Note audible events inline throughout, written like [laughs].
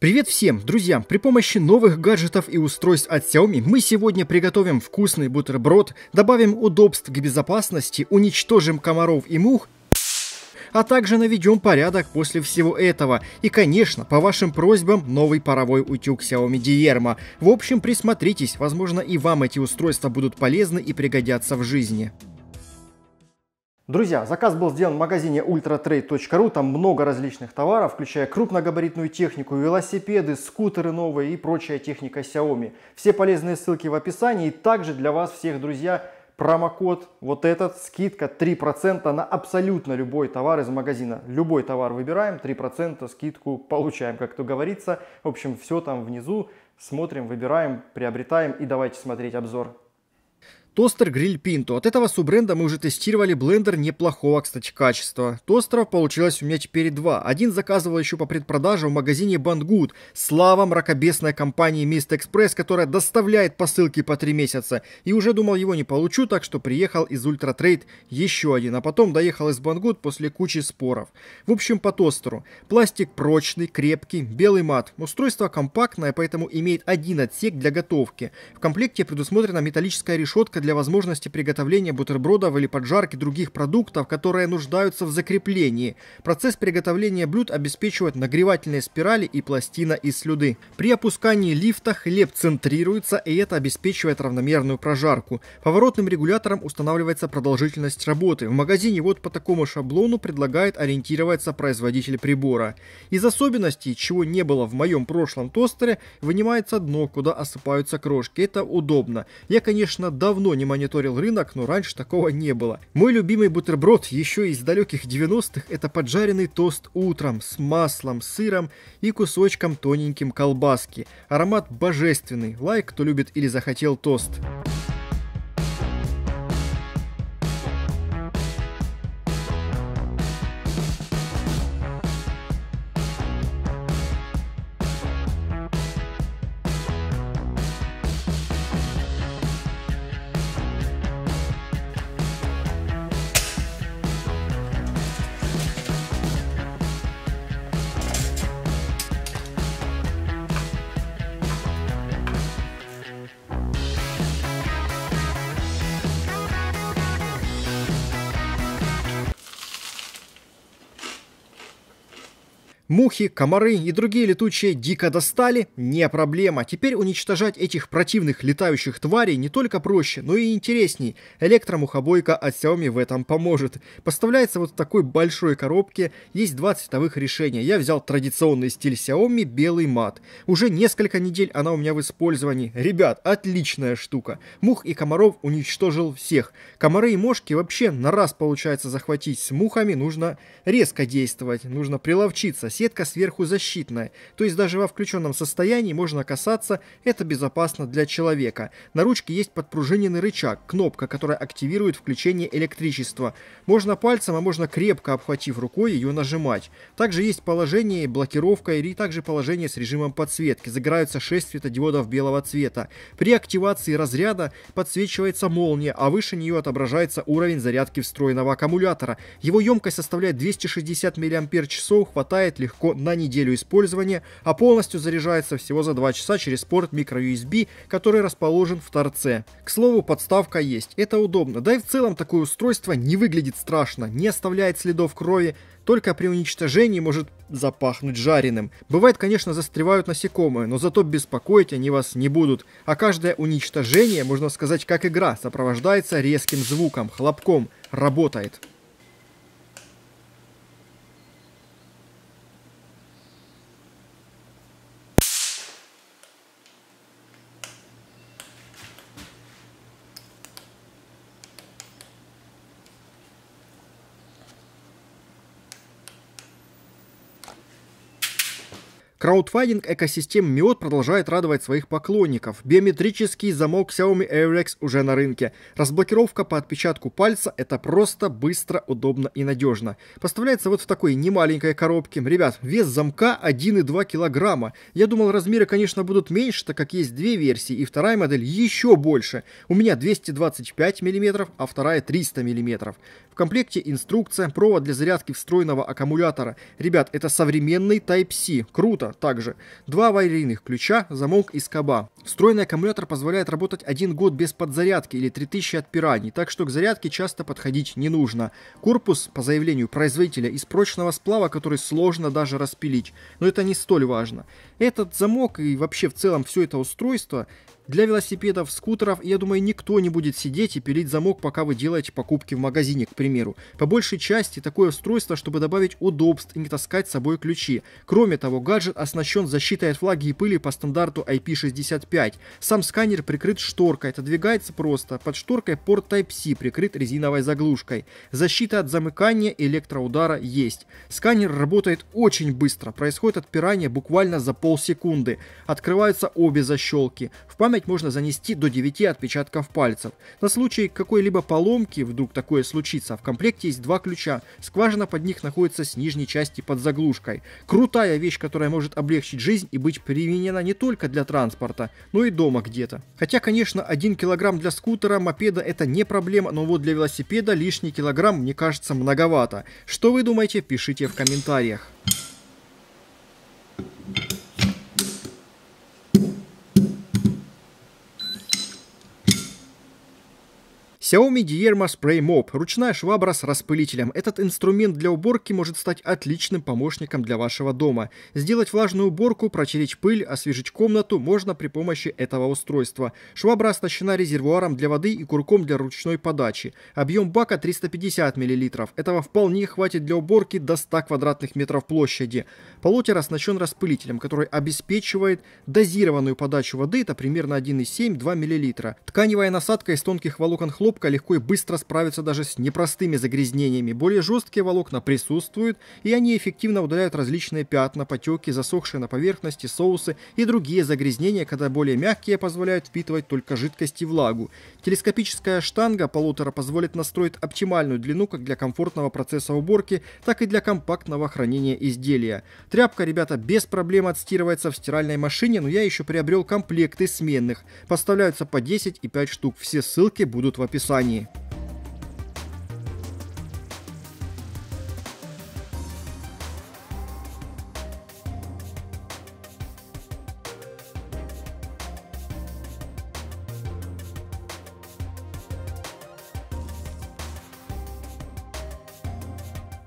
Привет всем, друзья! При помощи новых гаджетов и устройств от Xiaomi мы сегодня приготовим вкусный бутерброд, добавим удобств к безопасности, уничтожим комаров и мух, а также наведем порядок после всего этого. И, конечно, по вашим просьбам, новый паровой утюг Xiaomi Dierma. В общем, присмотритесь, возможно и вам эти устройства будут полезны и пригодятся в жизни. Друзья, заказ был сделан в магазине ultratrade.ru, там много различных товаров, включая крупногабаритную технику, велосипеды, скутеры новые и прочая техника Xiaomi. Все полезные ссылки в описании и также для вас всех, друзья, промокод вот этот, скидка 3% на абсолютно любой товар из магазина. Любой товар выбираем, 3% скидку получаем, как то говорится. В общем, все там внизу, смотрим, выбираем, приобретаем и давайте смотреть обзор Тостер Гриль Пинто. От этого суббренда мы уже тестировали блендер неплохого, кстати, качества. Тостеров получилось у меня теперь два. Один заказывал еще по предпродаже в магазине Бангуд. Слава мракобесной компании Мист Экспресс, которая доставляет посылки по три месяца. И уже думал его не получу, так что приехал из Ультра Трейд еще один. А потом доехал из Бангуд после кучи споров. В общем, по тостеру. Пластик прочный, крепкий, белый мат. Устройство компактное, поэтому имеет один отсек для готовки. В комплекте предусмотрена металлическая решетка для для возможности приготовления бутербродов или поджарки других продуктов, которые нуждаются в закреплении. Процесс приготовления блюд обеспечивает нагревательные спирали и пластина из слюды. При опускании лифта хлеб центрируется, и это обеспечивает равномерную прожарку. Поворотным регулятором устанавливается продолжительность работы. В магазине вот по такому шаблону предлагает ориентироваться производитель прибора. Из особенностей, чего не было в моем прошлом тостере, вынимается дно, куда осыпаются крошки. Это удобно. Я, конечно, давно давно не мониторил рынок, но раньше такого не было. Мой любимый бутерброд еще из далеких 90-х – это поджаренный тост утром с маслом, сыром и кусочком тоненьким колбаски. Аромат божественный. Лайк, кто любит или захотел тост. Тост. Мухи, комары и другие летучие дико достали, не проблема. Теперь уничтожать этих противных летающих тварей не только проще, но и интересней. Электромухобойка от Xiaomi в этом поможет. Поставляется вот в такой большой коробке, есть два цветовых решения. Я взял традиционный стиль Xiaomi, белый мат. Уже несколько недель она у меня в использовании. Ребят, отличная штука. Мух и комаров уничтожил всех. Комары и мошки вообще на раз получается захватить. С мухами нужно резко действовать, нужно приловчиться сетка сверху защитная, то есть даже во включенном состоянии можно касаться, это безопасно для человека. На ручке есть подпружиненный рычаг, кнопка, которая активирует включение электричества. Можно пальцем, а можно крепко обхватив рукой ее нажимать. Также есть положение, блокировка и также положение с режимом подсветки. Загораются 6 светодиодов белого цвета. При активации разряда подсвечивается молния, а выше нее отображается уровень зарядки встроенного аккумулятора. Его емкость составляет 260 мАч, хватает легко легко на неделю использования, а полностью заряжается всего за 2 часа через порт microUSB, который расположен в торце. К слову, подставка есть, это удобно, да и в целом такое устройство не выглядит страшно, не оставляет следов крови, только при уничтожении может запахнуть жареным. Бывает, конечно, застревают насекомые, но зато беспокоить они вас не будут. А каждое уничтожение, можно сказать, как игра, сопровождается резким звуком, хлопком, работает. Краудфандинг экосистем Миот продолжает радовать своих поклонников. Биометрический замок Xiaomi AirX уже на рынке. Разблокировка по отпечатку пальца — это просто, быстро, удобно и надежно. Поставляется вот в такой немаленькой коробке. Ребят, вес замка 1,2 килограмма. Я думал, размеры, конечно, будут меньше, так как есть две версии, и вторая модель еще больше. У меня 225 миллиметров, а вторая 300 миллиметров. В комплекте инструкция, провод для зарядки встроенного аккумулятора. Ребят, это современный Type-C. Круто! также. Два аварийных ключа, замок и скоба. Встроенный аккумулятор позволяет работать один год без подзарядки или 3000 отпираний, так что к зарядке часто подходить не нужно. Корпус, по заявлению производителя, из прочного сплава, который сложно даже распилить, но это не столь важно. Этот замок и вообще в целом все это устройство для велосипедов, скутеров, я думаю, никто не будет сидеть и пилить замок, пока вы делаете покупки в магазине, к примеру. По большей части такое устройство, чтобы добавить удобств и не таскать с собой ключи. Кроме того, гаджет оснащен защитой от влаги и пыли по стандарту IP65. Сам сканер прикрыт шторкой, отодвигается просто. Под шторкой порт Type-C прикрыт резиновой заглушкой. Защита от замыкания и электроудара есть. Сканер работает очень быстро, происходит отпирание буквально за полсекунды. Открываются обе защелки. В память память можно занести до 9 отпечатков пальцев. На случай какой-либо поломки, вдруг такое случится, в комплекте есть два ключа. Скважина под них находится с нижней части под заглушкой. Крутая вещь, которая может облегчить жизнь и быть применена не только для транспорта, но и дома где-то. Хотя, конечно, 1 килограмм для скутера, мопеда это не проблема, но вот для велосипеда лишний килограмм мне кажется многовато. Что вы думаете, пишите в комментариях. Xiaomi Dierma Spray Mop – ручная швабра с распылителем. Этот инструмент для уборки может стать отличным помощником для вашего дома. Сделать влажную уборку, протереть пыль, освежить комнату можно при помощи этого устройства. Швабра оснащена резервуаром для воды и курком для ручной подачи. Объем бака 350 мл. Этого вполне хватит для уборки до 100 квадратных метров площади. Полотер оснащен распылителем, который обеспечивает дозированную подачу воды, это примерно 1,7-2 мл. Тканевая насадка из тонких волокон хлопка губка легко и быстро справится даже с непростыми загрязнениями. Более жесткие волокна присутствуют, и они эффективно удаляют различные пятна, потеки, засохшие на поверхности, соусы и другие загрязнения, когда более мягкие позволяют впитывать только жидкость и влагу. Телескопическая штанга полутора позволит настроить оптимальную длину как для комфортного процесса уборки, так и для компактного хранения изделия. Тряпка, ребята, без проблем отстирывается в стиральной машине, но я еще приобрел комплекты сменных. Поставляются по 10 и 5 штук. Все ссылки будут в описании описании.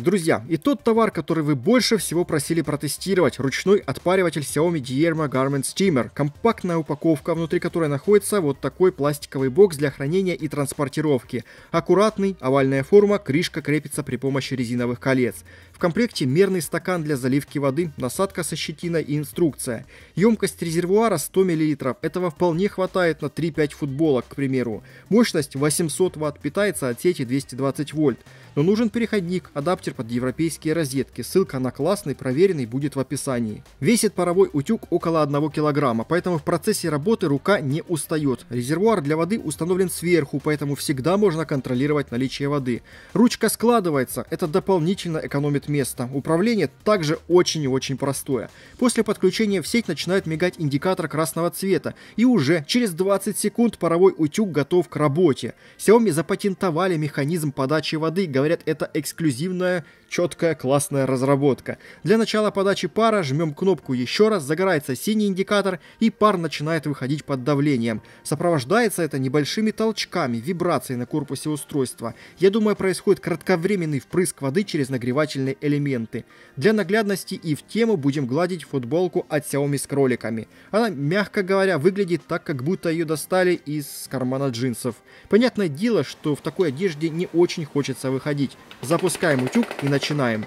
Друзья, и тот товар, который вы больше всего просили протестировать, ручной отпариватель Xiaomi Dierma Garment Steamer. Компактная упаковка, внутри которой находится вот такой пластиковый бокс для хранения и транспортировки. Аккуратный, овальная форма, крышка крепится при помощи резиновых колец. В комплекте мерный стакан для заливки воды, насадка со щетиной и инструкция. Емкость резервуара 100 мл. Этого вполне хватает на 3-5 футболок, к примеру. Мощность 800 Вт питается от сети 220 вольт. Но нужен переходник, адаптер под европейские розетки. Ссылка на классный, проверенный будет в описании. Весит паровой утюг около 1 кг, поэтому в процессе работы рука не устает. Резервуар для воды установлен сверху, поэтому всегда можно контролировать наличие воды. Ручка складывается, это дополнительно экономит требует места. Управление также очень и очень простое. После подключения в сеть начинает мигать индикатор красного цвета, и уже через 20 секунд паровой утюг готов к работе. Xiaomi запатентовали механизм подачи воды, говорят, это эксклюзивная Четкая, классная разработка. Для начала подачи пара жмем кнопку еще раз, загорается синий индикатор, и пар начинает выходить под давлением. Сопровождается это небольшими толчками, вибрацией на корпусе устройства. Я думаю, происходит кратковременный впрыск воды через нагревательные элементы. Для наглядности и в тему будем гладить футболку от Xiaomi с кроликами. Она, мягко говоря, выглядит так, как будто ее достали из кармана джинсов. Понятное дело, что в такой одежде не очень хочется выходить. Запускаем утюг и начинаем начинаем.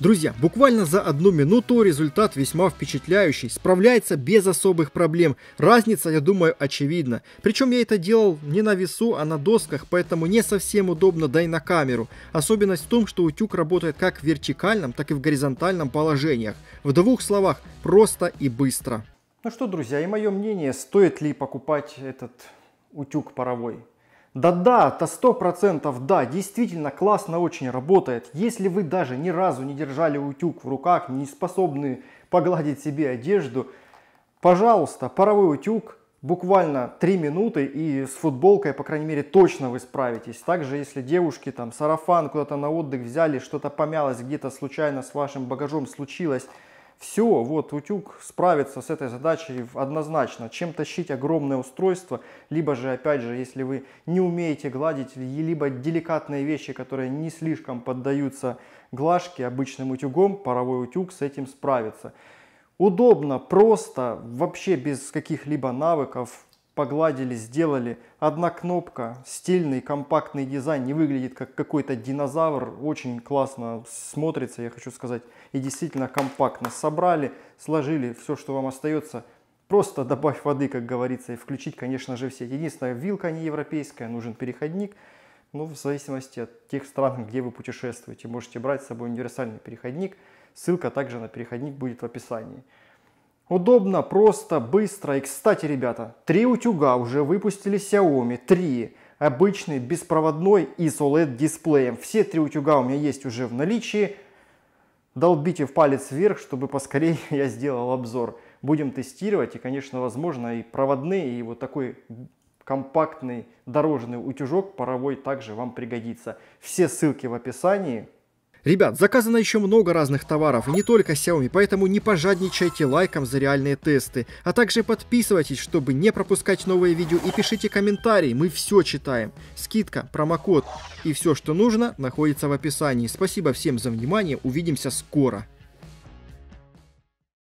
Друзья, буквально за одну минуту результат весьма впечатляющий. Справляется без особых проблем. Разница, я думаю, очевидна. Причем я это делал не на весу, а на досках, поэтому не совсем удобно, да и на камеру. Особенность в том, что утюг работает как в вертикальном, так и в горизонтальном положениях. В двух словах, просто и быстро. Ну что, друзья, и мое мнение, стоит ли покупать этот утюг паровой. Да-да, это сто процентов да, действительно классно очень работает. Если вы даже ни разу не держали утюг в руках, не способны погладить себе одежду, пожалуйста, паровой утюг, буквально 3 минуты и с футболкой, по крайней мере, точно вы справитесь. Также, если девушки там сарафан куда-то на отдых взяли, что-то помялось где-то случайно с вашим багажом случилось, все, вот утюг справится с этой задачей однозначно. Чем тащить огромное устройство, либо же, опять же, если вы не умеете гладить, либо деликатные вещи, которые не слишком поддаются глажке обычным утюгом, паровой утюг с этим справится. Удобно, просто, вообще без каких-либо навыков, погладили, сделали. Одна кнопка, стильный, компактный дизайн, не выглядит как какой-то динозавр, очень классно смотрится, я хочу сказать. И действительно компактно собрали, сложили все, что вам остается. Просто добавь воды, как говорится, и включить, конечно же, все. Единственное, вилка не европейская, нужен переходник. Но ну, в зависимости от тех стран, где вы путешествуете, можете брать с собой универсальный переходник. Ссылка также на переходник будет в описании. Удобно, просто, быстро. И, кстати, ребята, три утюга уже выпустили Xiaomi. Три. Обычный, беспроводной и с OLED-дисплеем. Все три утюга у меня есть уже в наличии. Долбите в палец вверх, чтобы поскорее [laughs] я сделал обзор. Будем тестировать. И, конечно, возможно, и проводные, и вот такой компактный дорожный утюжок паровой также вам пригодится. Все ссылки в описании. Ребят, заказано еще много разных товаров, и не только Xiaomi, поэтому не пожадничайте лайком за реальные тесты. А также подписывайтесь, чтобы не пропускать новые видео и пишите комментарии, мы все читаем. Скидка, промокод и все, что нужно, находится в описании. Спасибо всем за внимание, увидимся скоро.